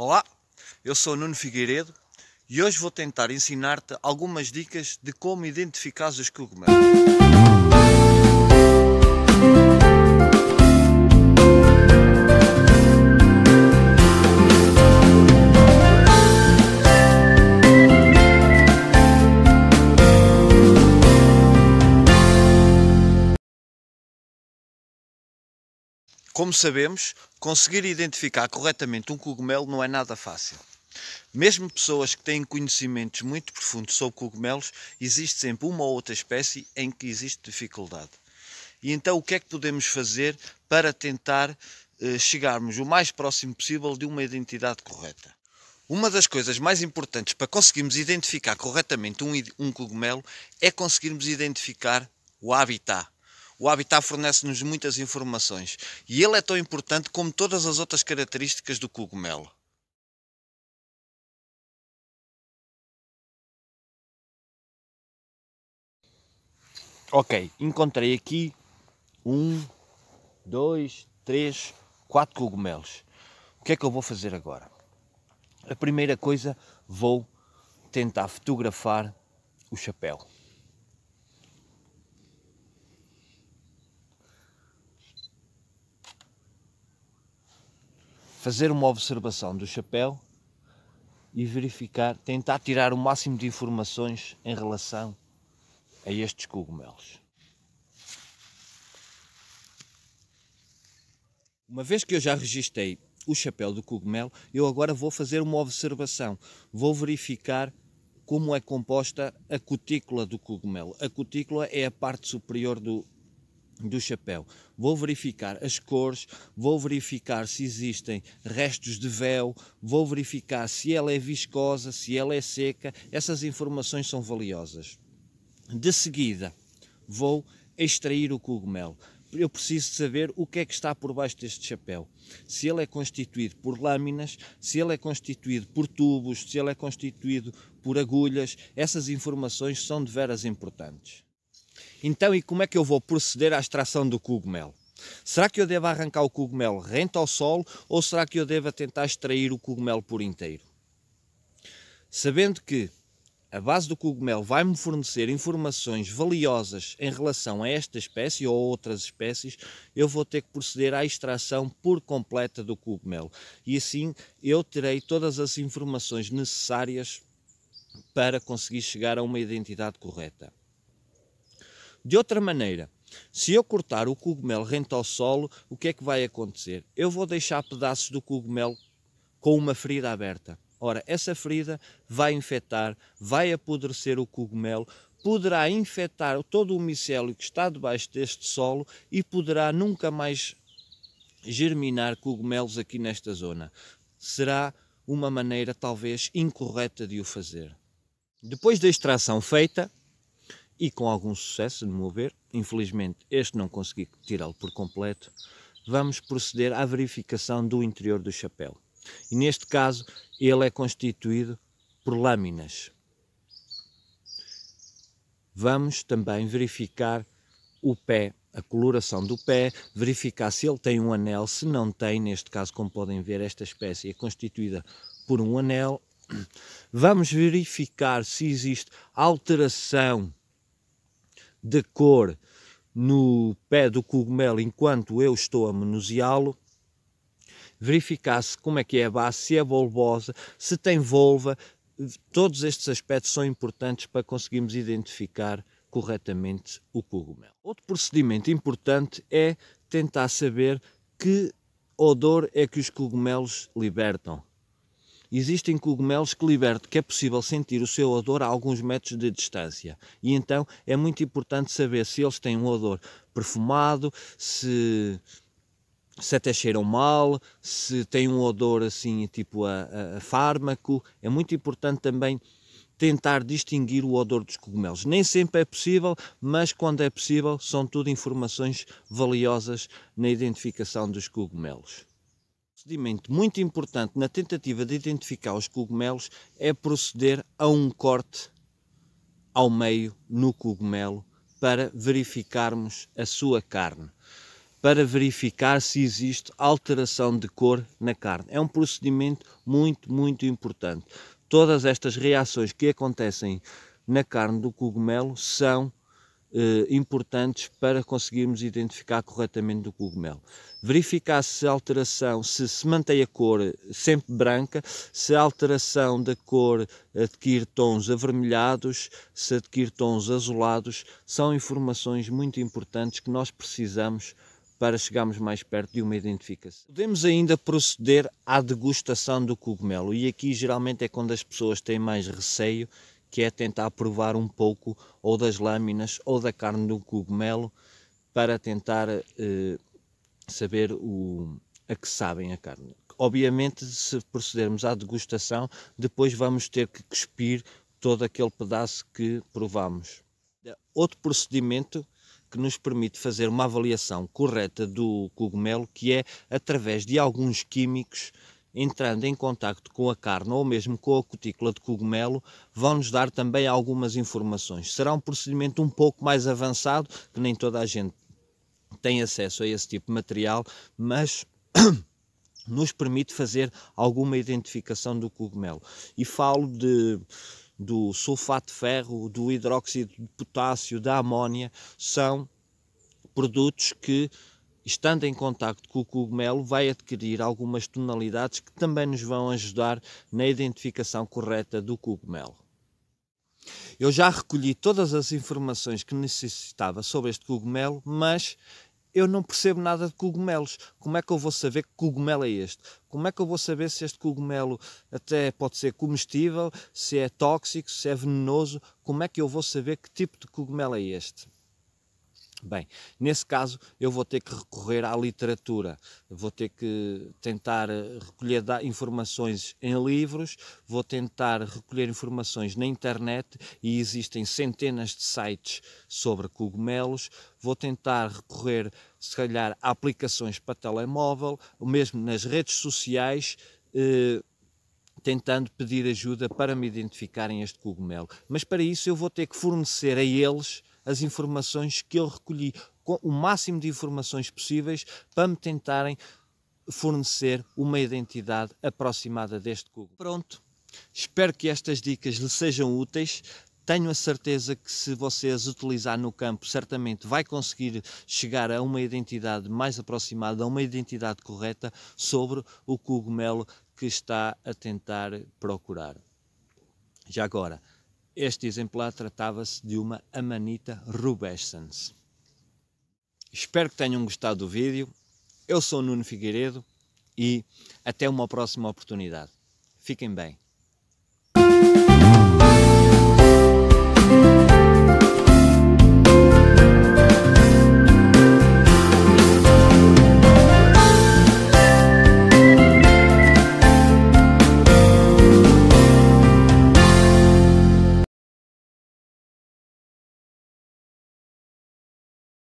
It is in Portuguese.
Olá, eu sou Nuno Figueiredo e hoje vou tentar ensinar-te algumas dicas de como identificar os cogumelos. Como sabemos, conseguir identificar corretamente um cogumelo não é nada fácil. Mesmo pessoas que têm conhecimentos muito profundos sobre cogumelos, existe sempre uma ou outra espécie em que existe dificuldade. E então o que é que podemos fazer para tentar eh, chegarmos o mais próximo possível de uma identidade correta? Uma das coisas mais importantes para conseguirmos identificar corretamente um, um cogumelo é conseguirmos identificar o habitat, o habitat fornece-nos muitas informações e ele é tão importante como todas as outras características do cogumelo. Ok, encontrei aqui um, dois, três, quatro cogumelos. O que é que eu vou fazer agora? A primeira coisa, vou tentar fotografar o chapéu. fazer uma observação do chapéu e verificar, tentar tirar o máximo de informações em relação a estes cogumelos. Uma vez que eu já registrei o chapéu do cogumelo, eu agora vou fazer uma observação. Vou verificar como é composta a cutícula do cogumelo. A cutícula é a parte superior do, do chapéu. Vou verificar as cores, vou verificar se existem restos de véu, vou verificar se ela é viscosa, se ela é seca. Essas informações são valiosas. De seguida, vou extrair o cogumelo. Eu preciso saber o que é que está por baixo deste chapéu. Se ele é constituído por lâminas, se ele é constituído por tubos, se ele é constituído por agulhas, essas informações são de veras importantes. Então, e como é que eu vou proceder à extração do cogumelo? Será que eu devo arrancar o cogumelo rente ao solo ou será que eu devo tentar extrair o cogumelo por inteiro? Sabendo que a base do cogumelo vai-me fornecer informações valiosas em relação a esta espécie ou outras espécies, eu vou ter que proceder à extração por completa do cogumelo. E assim eu terei todas as informações necessárias para conseguir chegar a uma identidade correta. De outra maneira, se eu cortar o cogumelo rente ao solo, o que é que vai acontecer? Eu vou deixar pedaços do cogumelo com uma ferida aberta. Ora, essa ferida vai infectar, vai apodrecer o cogumelo, poderá infectar todo o micélio que está debaixo deste solo e poderá nunca mais germinar cogumelos aqui nesta zona. Será uma maneira talvez incorreta de o fazer. Depois da extração feita, e com algum sucesso, de meu ver, infelizmente este não consegui tirá-lo por completo, vamos proceder à verificação do interior do chapéu. E neste caso, ele é constituído por lâminas. Vamos também verificar o pé, a coloração do pé, verificar se ele tem um anel, se não tem, neste caso, como podem ver, esta espécie é constituída por um anel. Vamos verificar se existe alteração de cor no pé do cogumelo enquanto eu estou a manuseá-lo, verificar-se como é que é a base, se é bulbosa, se tem volva, todos estes aspectos são importantes para conseguirmos identificar corretamente o cogumelo. Outro procedimento importante é tentar saber que odor é que os cogumelos libertam. Existem cogumelos que libertam que é possível sentir o seu odor a alguns metros de distância. E então é muito importante saber se eles têm um odor perfumado, se se até cheiram mal, se têm um odor assim tipo a, a, a, fármaco. É muito importante também tentar distinguir o odor dos cogumelos. Nem sempre é possível, mas quando é possível, são tudo informações valiosas na identificação dos cogumelos procedimento muito importante na tentativa de identificar os cogumelos é proceder a um corte ao meio no cogumelo para verificarmos a sua carne, para verificar se existe alteração de cor na carne. É um procedimento muito, muito importante. Todas estas reações que acontecem na carne do cogumelo são eh, importantes para conseguirmos identificar corretamente o cogumelo. Verificar se a alteração, se se mantém a cor sempre branca, se a alteração da cor adquire tons avermelhados, se adquire tons azulados, são informações muito importantes que nós precisamos para chegarmos mais perto de uma identificação. Podemos ainda proceder à degustação do cogumelo e aqui geralmente é quando as pessoas têm mais receio que é tentar provar um pouco ou das lâminas ou da carne do cogumelo para tentar eh, saber o, a que sabem a carne. Obviamente, se procedermos à degustação, depois vamos ter que cuspir todo aquele pedaço que provamos. Outro procedimento que nos permite fazer uma avaliação correta do cogumelo, que é através de alguns químicos entrando em contacto com a carne ou mesmo com a cutícula de cogumelo, vão nos dar também algumas informações. Será um procedimento um pouco mais avançado, que nem toda a gente tem acesso a esse tipo de material, mas nos permite fazer alguma identificação do cogumelo. E falo de do sulfato de ferro, do hidróxido de potássio, da amónia, são produtos que estando em contacto com o cogumelo, vai adquirir algumas tonalidades que também nos vão ajudar na identificação correta do cogumelo. Eu já recolhi todas as informações que necessitava sobre este cogumelo, mas eu não percebo nada de cogumelos. Como é que eu vou saber que cogumelo é este? Como é que eu vou saber se este cogumelo até pode ser comestível, se é tóxico, se é venenoso? Como é que eu vou saber que tipo de cogumelo é este? Bem, nesse caso eu vou ter que recorrer à literatura, vou ter que tentar eh, recolher informações em livros, vou tentar recolher informações na internet e existem centenas de sites sobre cogumelos, vou tentar recorrer, se calhar, a aplicações para telemóvel, mesmo nas redes sociais. Eh, tentando pedir ajuda para me identificarem este cogumelo. Mas para isso eu vou ter que fornecer a eles as informações que eu recolhi, com o máximo de informações possíveis para me tentarem fornecer uma identidade aproximada deste Google. Pronto, espero que estas dicas lhe sejam úteis. Tenho a certeza que se você as utilizar no campo, certamente vai conseguir chegar a uma identidade mais aproximada, a uma identidade correta sobre o cogumelo que está a tentar procurar. Já agora, este exemplar tratava-se de uma Amanita rubescens. Espero que tenham gostado do vídeo. Eu sou Nuno Figueiredo e até uma próxima oportunidade. Fiquem bem.